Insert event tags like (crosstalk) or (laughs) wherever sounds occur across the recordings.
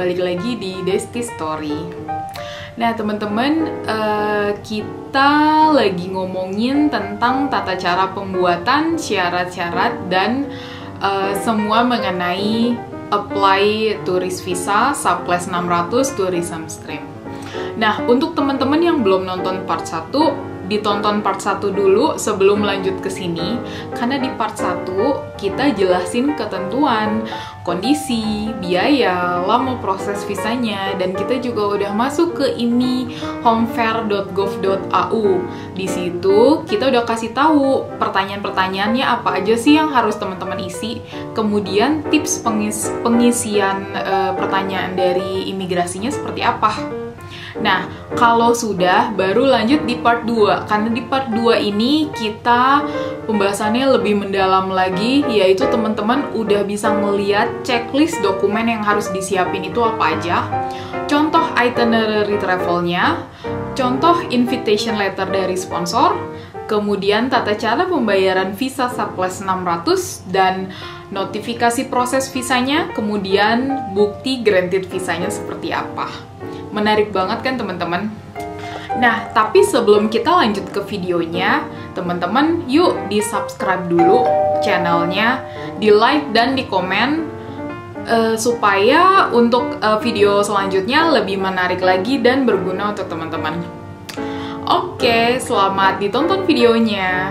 balik lagi di Desti Story. Nah teman-teman uh, kita lagi ngomongin tentang tata cara pembuatan syarat-syarat dan uh, semua mengenai apply turis visa subclass 600 tourism stream. Nah untuk teman-teman yang belum nonton part 1 ditonton part 1 dulu sebelum lanjut ke sini karena di part 1 kita jelasin ketentuan, kondisi, biaya, lama proses visanya dan kita juga udah masuk ke ini homefair.gov.au. Di situ kita udah kasih tahu pertanyaan-pertanyaannya apa aja sih yang harus teman-teman isi, kemudian tips pengis pengisian uh, pertanyaan dari imigrasinya seperti apa. Nah, kalau sudah baru lanjut di part 2. Karena di part 2 ini kita pembahasannya lebih mendalam lagi yaitu teman-teman udah bisa melihat checklist dokumen yang harus disiapin itu apa aja. Contoh itinerary travelnya, contoh invitation letter dari sponsor, kemudian tata cara pembayaran visa subclass 600 dan notifikasi proses visanya, kemudian bukti granted visanya seperti apa menarik banget kan teman-teman Nah, tapi sebelum kita lanjut ke videonya, teman-teman yuk di-subscribe dulu channelnya, di-like dan di-komen uh, supaya untuk uh, video selanjutnya lebih menarik lagi dan berguna untuk teman-teman. Oke, selamat ditonton videonya.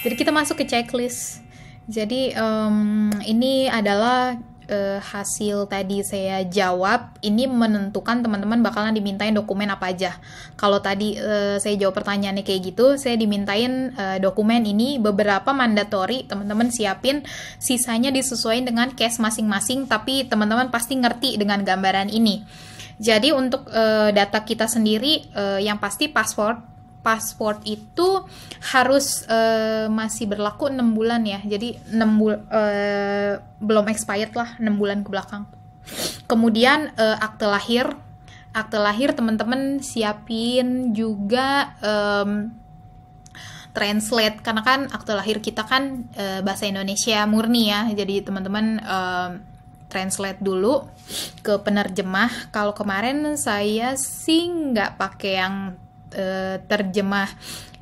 Jadi kita masuk ke checklist. Jadi um, ini adalah eh, hasil tadi saya jawab ini menentukan teman-teman bakalan dimintain dokumen apa aja. Kalau tadi eh, saya jawab pertanyaannya kayak gitu, saya dimintain eh, dokumen ini beberapa mandatori, teman-teman siapin, sisanya disesuaikan dengan case masing-masing tapi teman-teman pasti ngerti dengan gambaran ini. Jadi untuk eh, data kita sendiri eh, yang pasti password pasport itu harus e, masih berlaku enam bulan ya jadi enam bul e, belum expired lah enam bulan ke belakang kemudian e, akte lahir akte lahir teman-teman siapin juga um, translate karena kan akte lahir kita kan uh, bahasa Indonesia murni ya jadi teman-teman um, translate dulu ke penerjemah kalau kemarin saya sih nggak pakai yang Eh, terjemah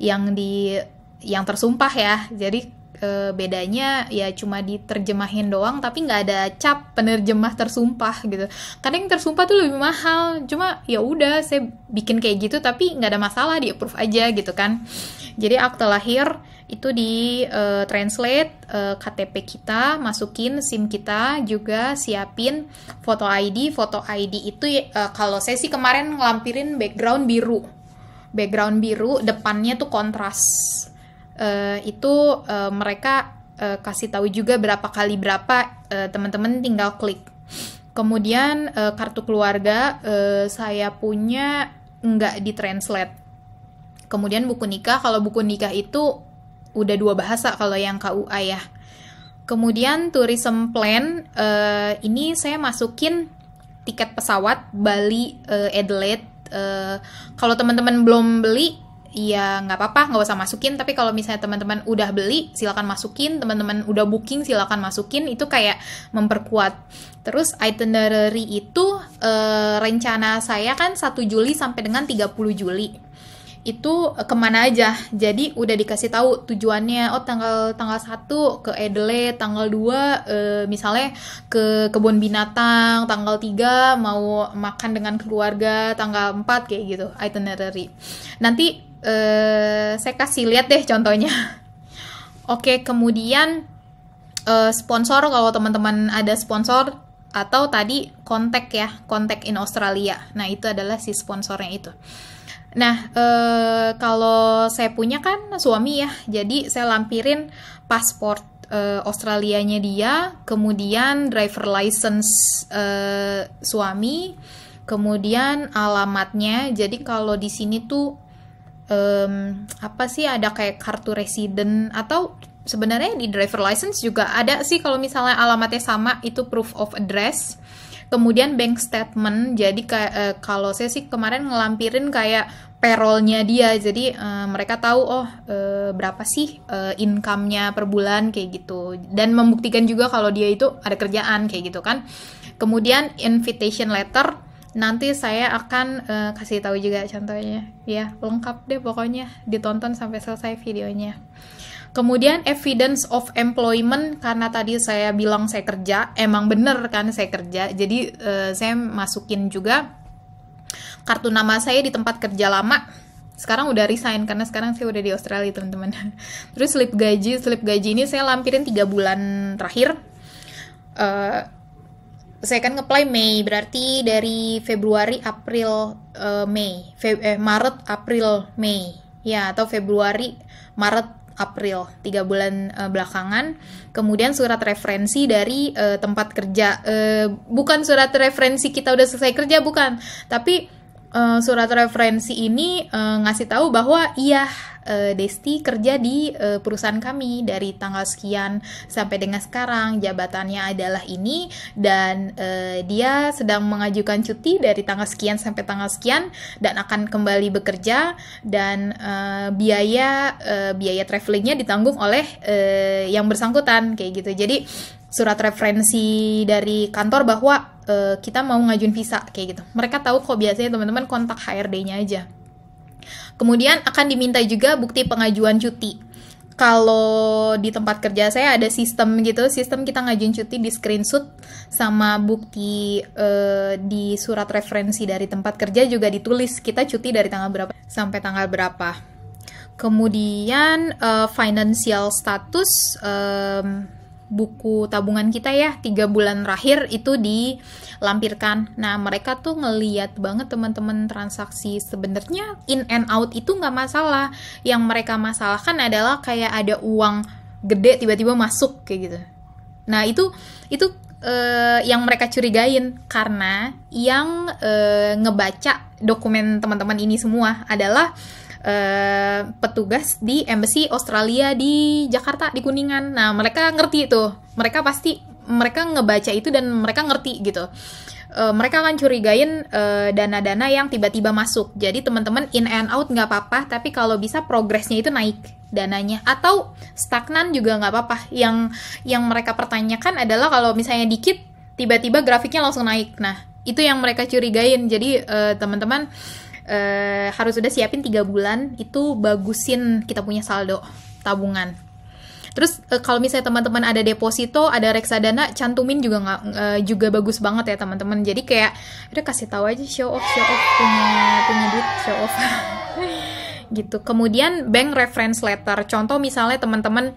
yang di yang tersumpah ya jadi e, bedanya ya cuma diterjemahin doang tapi nggak ada cap penerjemah tersumpah gitu karena yang tersumpah tuh lebih mahal cuma ya udah saya bikin kayak gitu tapi nggak ada masalah di approve aja gitu kan jadi akte lahir itu di uh, translate uh, KTP kita, masukin SIM kita juga siapin foto ID, foto ID itu uh, kalau saya sih kemarin ngelampirin background biru background biru depannya tuh kontras uh, itu uh, mereka uh, kasih tahu juga berapa kali berapa uh, teman-teman tinggal klik kemudian uh, kartu keluarga uh, saya punya nggak ditranslate kemudian buku nikah kalau buku nikah itu udah dua bahasa kalau yang KUA ya kemudian tourism plan uh, ini saya masukin tiket pesawat Bali uh, Adelaide Eh, kalau teman-teman belum beli ya nggak apa-apa nggak usah masukin tapi kalau misalnya teman-teman udah beli silakan masukin teman-teman udah booking silakan masukin itu kayak memperkuat terus itinerary itu uh, rencana saya kan 1 Juli sampai dengan 30 Juli itu eh, kemana aja jadi udah dikasih tahu tujuannya oh tanggal tanggal satu ke Adelaide tanggal 2 eh, misalnya ke kebun binatang tanggal 3 mau makan dengan keluarga tanggal 4 kayak gitu itinerary nanti eh, saya kasih lihat deh contohnya (laughs) oke kemudian eh, sponsor kalau teman-teman ada sponsor atau tadi kontak ya kontak in Australia nah itu adalah si sponsornya itu Nah, eh, kalau saya punya kan suami ya, jadi saya lampirin paspor eh, Australianya dia, kemudian driver license eh, suami, kemudian alamatnya. Jadi kalau di sini tuh apa sih ada kayak kartu resident atau sebenarnya di driver license juga ada sih kalau misalnya alamatnya sama itu proof of address kemudian bank statement jadi uh, kalau saya sih kemarin ngelampirin kayak payrollnya dia jadi uh, mereka tahu oh uh, berapa sih uh, income-nya per bulan kayak gitu dan membuktikan juga kalau dia itu ada kerjaan kayak gitu kan kemudian invitation letter nanti saya akan uh, kasih tahu juga contohnya ya lengkap deh pokoknya ditonton sampai selesai videonya Kemudian evidence of employment karena tadi saya bilang saya kerja, emang bener kan saya kerja. Jadi uh, saya masukin juga kartu nama saya di tempat kerja lama. Sekarang udah resign karena sekarang saya udah di Australia, teman-teman. (laughs) Terus slip gaji, slip gaji ini saya lampirin 3 bulan terakhir. Uh, saya kan ngeplay Mei, berarti dari Februari, April, uh, eh, Mei, Fe eh, Maret, April, Mei. Ya, atau Februari, Maret, April, tiga bulan uh, belakangan. Kemudian surat referensi dari uh, tempat kerja, uh, bukan surat referensi kita udah selesai kerja, bukan, tapi uh, surat referensi ini uh, ngasih tahu bahwa iya uh, Desti kerja di uh, perusahaan kami dari tanggal sekian sampai dengan sekarang jabatannya adalah ini dan uh, dia sedang mengajukan cuti dari tanggal sekian sampai tanggal sekian dan akan kembali bekerja dan uh, biaya uh, biaya travelingnya ditanggung oleh uh, yang bersangkutan kayak gitu jadi surat referensi dari kantor bahwa uh, kita mau ngajuin visa kayak gitu mereka tahu kok biasanya teman-teman kontak HRD-nya aja Kemudian akan diminta juga bukti pengajuan cuti. Kalau di tempat kerja saya ada sistem gitu, sistem kita ngajuin cuti di screenshot sama bukti eh, di surat referensi dari tempat kerja juga ditulis kita cuti dari tanggal berapa sampai tanggal berapa. Kemudian uh, financial status um, buku tabungan kita ya tiga bulan terakhir itu dilampirkan. Nah mereka tuh ngeliat banget teman-teman transaksi sebenarnya in and out itu nggak masalah. Yang mereka masalahkan adalah kayak ada uang gede tiba-tiba masuk kayak gitu. Nah itu itu uh, yang mereka curigain karena yang uh, ngebaca dokumen teman-teman ini semua adalah Eh, petugas di embassy Australia di Jakarta di Kuningan. Nah, mereka ngerti itu. Mereka pasti mereka ngebaca itu dan mereka ngerti gitu. Uh, mereka akan curigain dana eh, dana-dana yang tiba-tiba masuk. Jadi teman-teman in and out nggak apa-apa, tapi kalau bisa progresnya itu naik dananya atau stagnan juga nggak apa-apa. Yang yang mereka pertanyakan adalah kalau misalnya dikit tiba-tiba grafiknya langsung naik. Nah, itu yang mereka curigain. Jadi teman-teman uh, Eh, harus udah siapin tiga bulan itu bagusin kita punya saldo tabungan. Terus eh, kalau misalnya teman-teman ada deposito, ada reksadana, cantumin juga nggak eh, juga bagus banget ya teman-teman. Jadi kayak udah kasih tahu aja show off, show off punya punya duit, show off. (laughs) gitu. Kemudian bank reference letter. Contoh misalnya teman-teman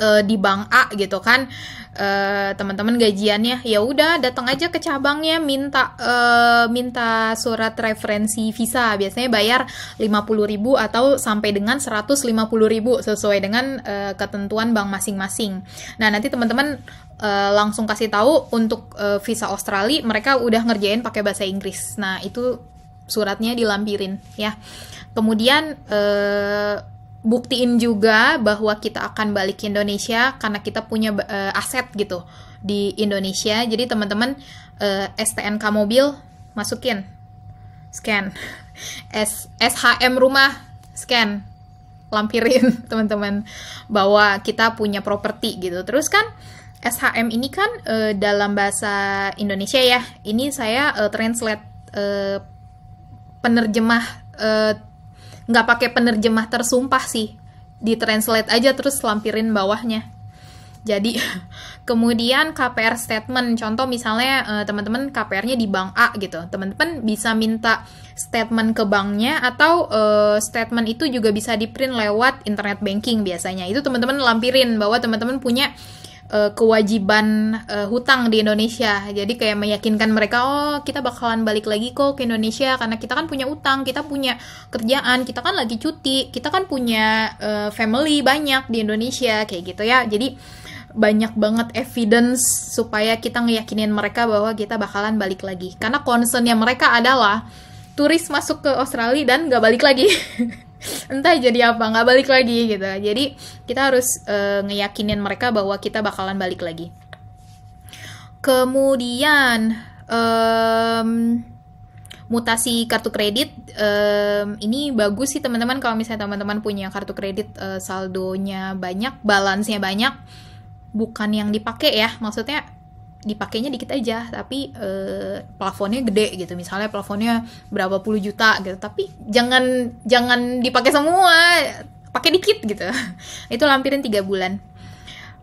uh, di bank A gitu kan uh, teman-teman gajiannya ya udah datang aja ke cabangnya minta uh, minta surat referensi visa biasanya bayar 50.000 atau sampai dengan 150.000 sesuai dengan uh, ketentuan bank masing-masing. Nah, nanti teman-teman uh, langsung kasih tahu untuk uh, visa Australia mereka udah ngerjain pakai bahasa Inggris. Nah, itu suratnya dilampirin ya. Kemudian uh, buktiin juga bahwa kita akan balik ke Indonesia karena kita punya uh, aset gitu di Indonesia. Jadi teman-teman uh, eh, STNK mobil masukin scan. (laughs) S SHM rumah scan. Lampirin (laughs) teman-teman bahwa kita punya properti gitu. Terus kan SHM ini kan uh, dalam bahasa Indonesia ya. Ini saya uh, translate uh, penerjemah uh, nggak pakai penerjemah tersumpah sih ditranslate aja terus lampirin bawahnya jadi (laughs) kemudian KPR statement contoh misalnya eh, teman-teman KPR-nya di bank A gitu teman-teman bisa minta statement ke banknya atau uh, statement itu juga bisa di print lewat internet banking biasanya itu teman-teman lampirin bahwa teman-teman punya uh, kewajiban uh, hutang di Indonesia. Jadi kayak meyakinkan mereka, oh kita bakalan balik lagi kok ke Indonesia karena kita kan punya utang, kita punya kerjaan, kita kan lagi cuti, kita kan punya uh, family banyak di Indonesia kayak gitu ya. Jadi banyak banget evidence supaya kita ngeyakinin mereka bahwa kita bakalan balik lagi. Karena concernnya mereka adalah turis masuk ke Australia dan gak balik lagi. (laughs) entah jadi apa nggak balik lagi gitu jadi kita harus uh, ngeyakinin mereka bahwa kita bakalan balik lagi kemudian um, mutasi kartu kredit um, ini bagus sih teman-teman kalau misalnya teman-teman punya kartu kredit uh, saldonya banyak balansnya banyak bukan yang dipakai ya maksudnya dipakainya dikit aja tapi eh, plafonnya gede gitu misalnya plafonnya berapa puluh juta gitu tapi jangan jangan dipakai semua pakai dikit gitu (laughs) itu lampirin tiga bulan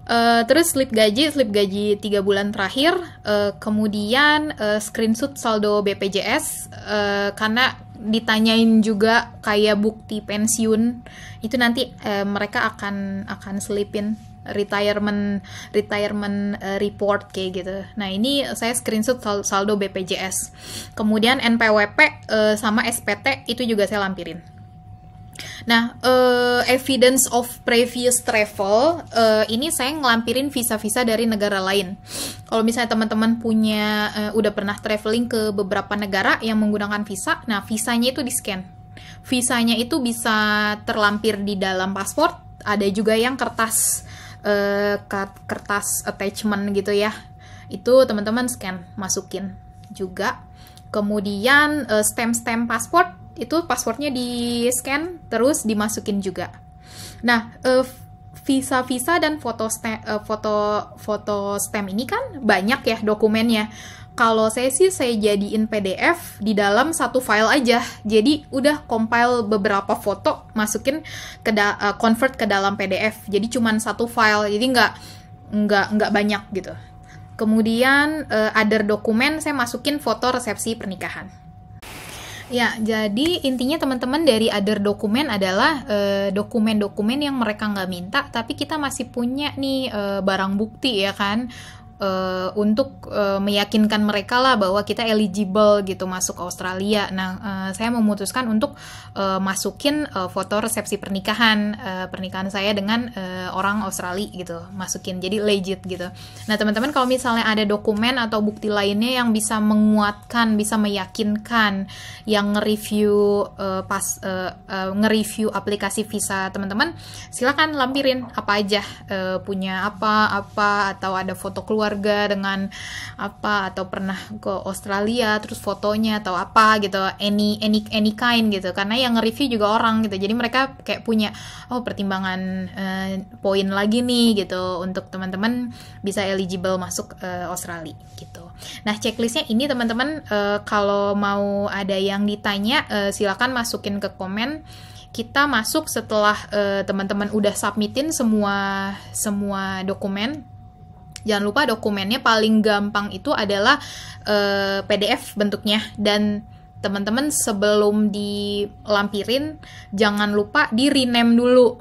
Uh, terus slip gaji, slip gaji tiga bulan terakhir, uh, kemudian uh, screenshot saldo BPJS uh, karena ditanyain juga kayak bukti pensiun itu nanti uh, mereka akan akan selipin retirement retirement uh, report kayak gitu. Nah ini saya screenshot saldo BPJS, kemudian NPWP uh, eh, sama SPT itu juga saya lampirin. Nah, uh, evidence of previous travel uh, ini saya ngelampirin visa-visa dari negara lain. Kalau misalnya teman-teman punya uh, udah pernah traveling ke beberapa negara yang menggunakan visa, nah visanya itu di scan. Visanya itu bisa terlampir di dalam paspor, ada juga yang kertas uh, kertas attachment gitu ya itu teman-teman scan masukin juga kemudian uh, eh, stem-stem paspor itu passwordnya di scan terus dimasukin juga nah uh, eh, visa visa dan foto stem, uh, foto foto stem ini kan banyak ya dokumennya kalau saya sih saya jadiin PDF di dalam satu file aja. Jadi udah compile beberapa foto, masukin ke da eh, convert ke dalam PDF. Jadi cuman satu file, jadi nggak nggak nggak banyak gitu. Kemudian uh, other dokumen saya masukin foto resepsi pernikahan. Ya, jadi intinya teman-teman dari other dokumen adalah eh, dokumen-dokumen yang mereka nggak minta, tapi kita masih punya nih uh, barang bukti ya kan, uh, untuk uh, meyakinkan mereka lah bahwa kita eligible gitu masuk Australia. Nah, uh, saya memutuskan untuk uh, masukin uh, foto resepsi pernikahan uh, pernikahan saya dengan uh, orang Australia gitu, masukin jadi legit gitu. Nah, teman-teman kalau misalnya ada dokumen atau bukti lainnya yang bisa menguatkan, bisa meyakinkan yang nge-review uh, pas uh, uh, nge-review aplikasi visa teman-teman, silakan lampirin apa aja uh, punya apa apa atau ada foto keluar keluarga dengan apa atau pernah ke Australia terus fotonya atau apa gitu any any any kind gitu karena yang nge-review juga orang gitu jadi mereka kayak punya oh pertimbangan uh, poin lagi nih gitu untuk teman-teman bisa eligible masuk uh, Australia gitu nah checklistnya ini teman-teman uh, kalau mau ada yang ditanya uh, silakan masukin ke komen kita masuk setelah uh, teman -teman udah submitin semua semua dokumen Jangan lupa dokumennya paling gampang itu adalah uh, eh, PDF bentuknya dan teman-teman sebelum dilampirin jangan lupa di rename dulu.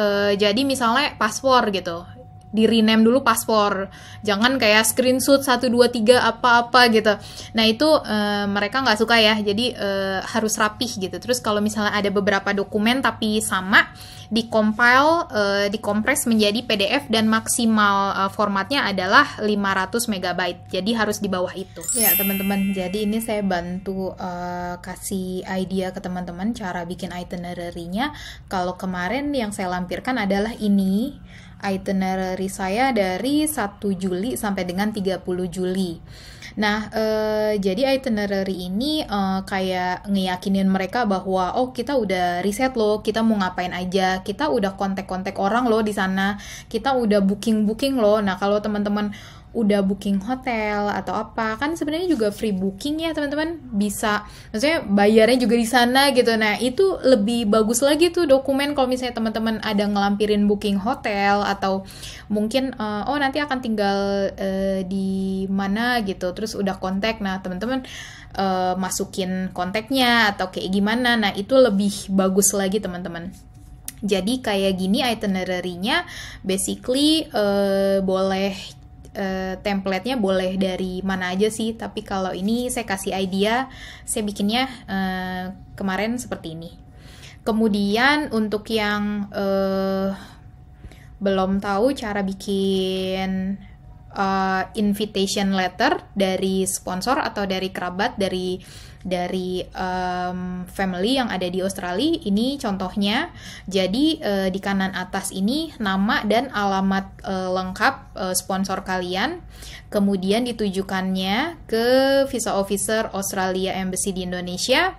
Uh, jadi misalnya paspor gitu di rename dulu paspor jangan kayak screenshot 1, 2, 3, apa-apa gitu nah itu e, mereka nggak suka ya jadi e, harus rapih gitu terus kalau misalnya ada beberapa dokumen tapi sama dikompil, uh, eh, dikompres menjadi PDF dan maksimal uh, formatnya adalah 500 MB. Jadi harus di bawah itu. Ya, teman-teman. Jadi ini saya bantu uh, kasih idea ke teman-teman cara bikin itinerary-nya. Kalau kemarin yang saya lampirkan adalah ini itinerary saya dari 1 Juli sampai dengan 30 Juli. Nah, eh, jadi itinerary ini eh, kayak ngeyakinin mereka bahwa oh kita udah riset loh, kita mau ngapain aja kita udah kontak-kontak orang loh di sana kita udah booking-booking loh nah kalau teman-teman udah booking hotel atau apa kan sebenarnya juga free booking ya teman-teman bisa maksudnya bayarnya juga di sana gitu nah itu lebih bagus lagi tuh dokumen kalau misalnya teman-teman ada ngelampirin booking hotel atau mungkin uh, oh nanti akan tinggal uh, di mana gitu terus udah kontak nah teman-teman uh, masukin kontaknya atau kayak gimana nah itu lebih bagus lagi teman-teman jadi kayak gini itinerary-nya basically uh, boleh uh, template-nya boleh dari mana aja sih, tapi kalau ini saya kasih idea, saya bikinnya uh, kemarin seperti ini. Kemudian untuk yang uh, belum tahu cara bikin uh, invitation letter dari sponsor atau dari kerabat dari dari um, family yang ada di Australia ini contohnya jadi uh, di kanan atas ini nama dan alamat uh, lengkap uh, sponsor kalian kemudian ditujukannya ke visa officer Australia Embassy di Indonesia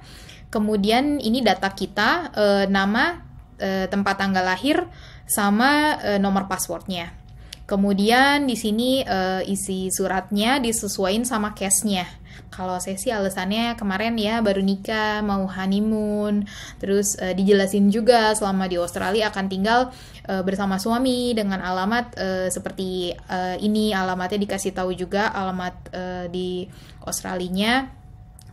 kemudian ini data kita uh, nama uh, tempat tanggal lahir sama uh, nomor passwordnya Kemudian di sini uh, isi suratnya disesuaikan sama case-nya. Kalau saya sih alasannya kemarin ya baru nikah, mau honeymoon, terus uh, dijelasin juga selama di Australia akan tinggal uh, bersama suami dengan alamat uh, seperti uh, ini, alamatnya dikasih tahu juga alamat uh, di Australinya.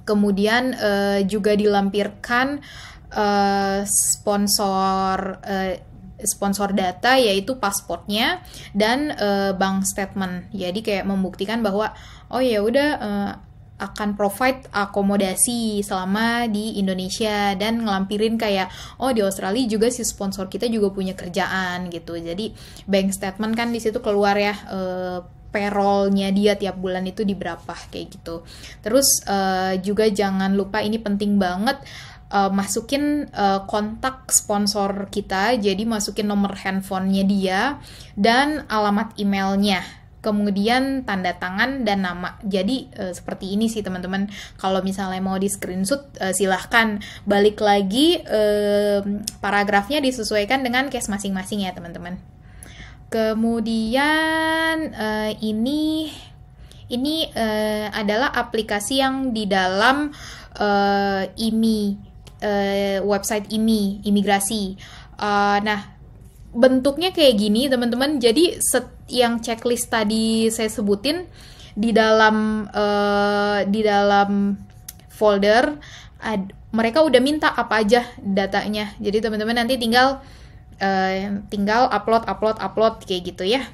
Kemudian uh, juga dilampirkan uh, sponsor uh, sponsor data yaitu pasportnya dan uh, bank statement. Jadi kayak membuktikan bahwa oh ya udah uh, akan provide akomodasi selama di Indonesia dan ngelampirin kayak oh di Australia juga si sponsor kita juga punya kerjaan gitu jadi bank statement kan di situ keluar ya uh, payrollnya dia tiap bulan itu di berapa kayak gitu terus uh, juga jangan lupa ini penting banget uh, masukin uh, kontak sponsor kita, jadi masukin nomor handphonenya dia dan alamat emailnya kemudian tanda tangan dan nama. Jadi e, seperti ini sih teman-teman. Kalau misalnya mau di screenshot e, eh, silahkan balik lagi e, paragrafnya disesuaikan dengan case masing-masing ya teman-teman. Kemudian e, ini ini e, adalah aplikasi yang di dalam e, IMI e, website IMI imigrasi. E, nah bentuknya kayak gini teman-teman. Jadi set yang checklist tadi saya sebutin di dalam uh, di dalam folder ad, mereka udah minta apa aja datanya. Jadi teman-teman nanti tinggal uh, tinggal upload upload upload kayak gitu ya.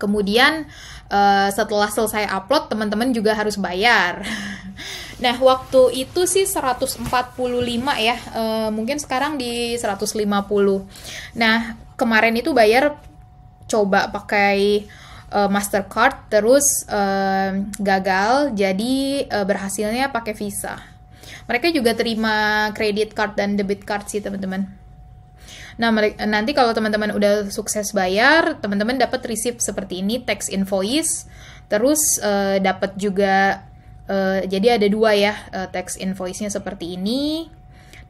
Kemudian uh, setelah selesai upload teman-teman juga harus bayar. (laughs) nah, waktu itu sih 145 ya. Uh, mungkin sekarang di 150. Nah, kemarin itu bayar coba pakai uh, Mastercard terus uh, gagal jadi uh, berhasilnya pakai Visa. Mereka juga terima kredit card dan debit card sih teman-teman. Nah, nanti kalau teman-teman udah sukses bayar, teman-teman dapat receipt seperti ini, tax invoice, terus uh, dapat juga uh, jadi ada dua ya, uh, tax invoice-nya seperti ini.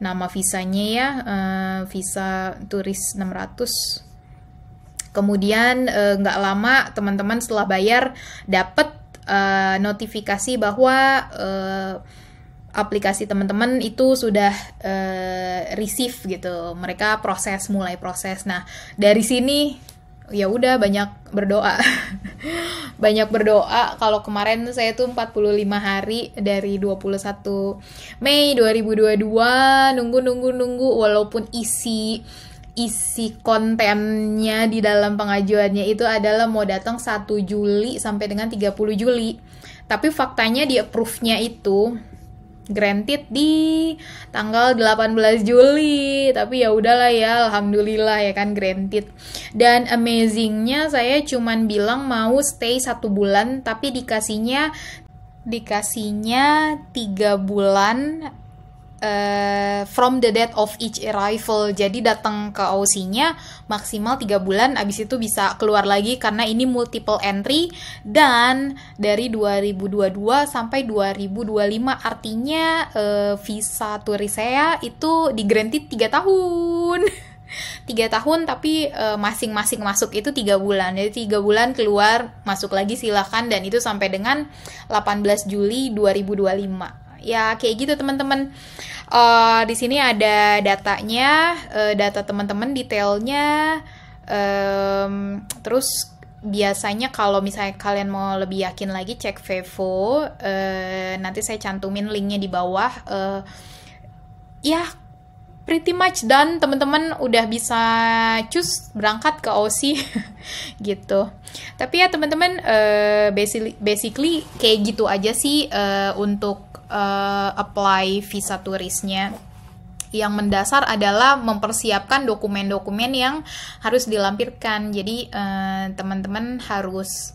Nama visanya ya, uh, visa turis 600 Kemudian eh, nggak lama teman-teman setelah bayar dapat eh, notifikasi bahwa eh, aplikasi teman-teman itu sudah receive gitu. Mereka proses mulai proses. Nah dari sini ya udah banyak berdoa (laughs) banyak berdoa kalau kemarin saya tuh 45 hari dari 21 Mei 2022 nunggu nunggu nunggu walaupun isi isi kontennya di dalam pengajuannya itu adalah mau datang 1 Juli sampai dengan 30 Juli. Tapi faktanya di approve-nya itu granted di tanggal 18 Juli. Tapi ya udahlah ya, alhamdulillah ya kan granted. Dan amazingnya saya cuman bilang mau stay satu bulan tapi dikasihnya dikasihnya tiga bulan uh, from the date of each arrival. Jadi datang ke OC-nya maksimal 3 bulan abis itu bisa keluar lagi karena ini multiple entry dan dari 2022 sampai 2025 artinya uh, visa turis saya itu granted 3 tahun. 3 (laughs) tahun tapi eh, masing-masing uh, masuk itu 3 bulan jadi 3 bulan keluar masuk lagi silahkan dan itu sampai dengan 18 Juli 2025 ya kayak gitu teman-teman uh, di sini ada datanya uh, data teman-teman detailnya um, terus biasanya kalau misalnya kalian mau lebih yakin lagi cek Vevo uh, eh, nanti saya cantumin linknya di bawah uh, ya pretty much dan teman-teman udah bisa cus berangkat ke OC (laughs) gitu tapi ya teman-teman uh, basically, basically kayak gitu aja sih uh, untuk uh, apply visa turisnya yang mendasar adalah mempersiapkan dokumen-dokumen yang harus dilampirkan. Jadi eh, teman-teman uh, harus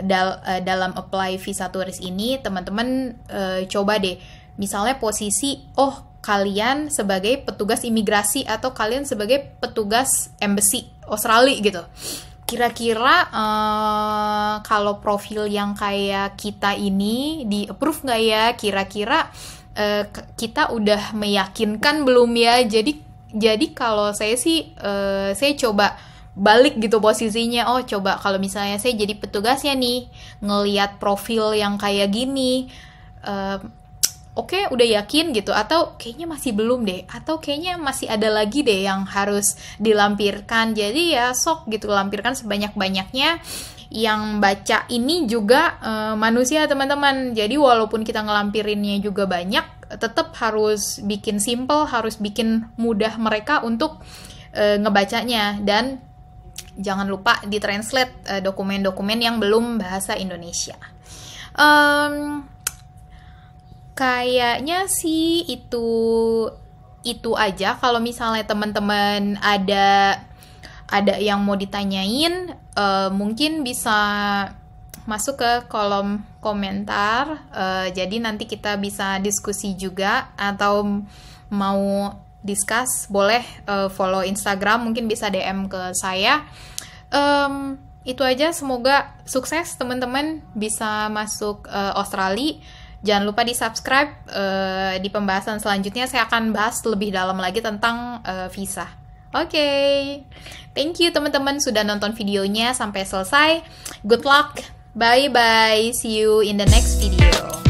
dal uh, dalam apply visa turis ini teman-teman uh, coba deh misalnya posisi oh kalian sebagai petugas imigrasi atau kalian sebagai petugas embassy Australia gitu kira-kira uh, kalau profil yang kayak kita ini di approve nggak ya kira-kira uh, kita udah meyakinkan belum ya jadi jadi kalau saya sih uh, saya coba balik gitu posisinya oh coba kalau misalnya saya jadi petugasnya nih ngelihat profil yang kayak gini uh, oke okay, udah yakin gitu atau kayaknya masih belum deh atau kayaknya masih ada lagi deh yang harus dilampirkan jadi ya sok gitu lampirkan sebanyak banyaknya yang baca ini juga uh, manusia teman-teman jadi walaupun kita ngelampirinnya juga banyak tetap harus bikin simple harus bikin mudah mereka untuk uh, ngebacanya dan jangan lupa ditranslate eh, dokumen-dokumen uh, dokumen -dokumen yang belum bahasa Indonesia um, Kayaknya sih itu itu aja. Kalau misalnya teman-teman ada ada yang mau ditanyain, uh, mungkin bisa masuk ke kolom komentar. Uh, jadi nanti kita bisa diskusi juga atau mau discuss boleh uh, follow Instagram mungkin bisa DM ke saya. Um, itu aja semoga sukses teman-teman bisa masuk uh, Australia Jangan lupa di subscribe. Uh, di pembahasan selanjutnya saya akan bahas lebih dalam lagi tentang uh, visa. Oke, okay. thank you teman-teman sudah nonton videonya sampai selesai. Good luck, bye bye, see you in the next video.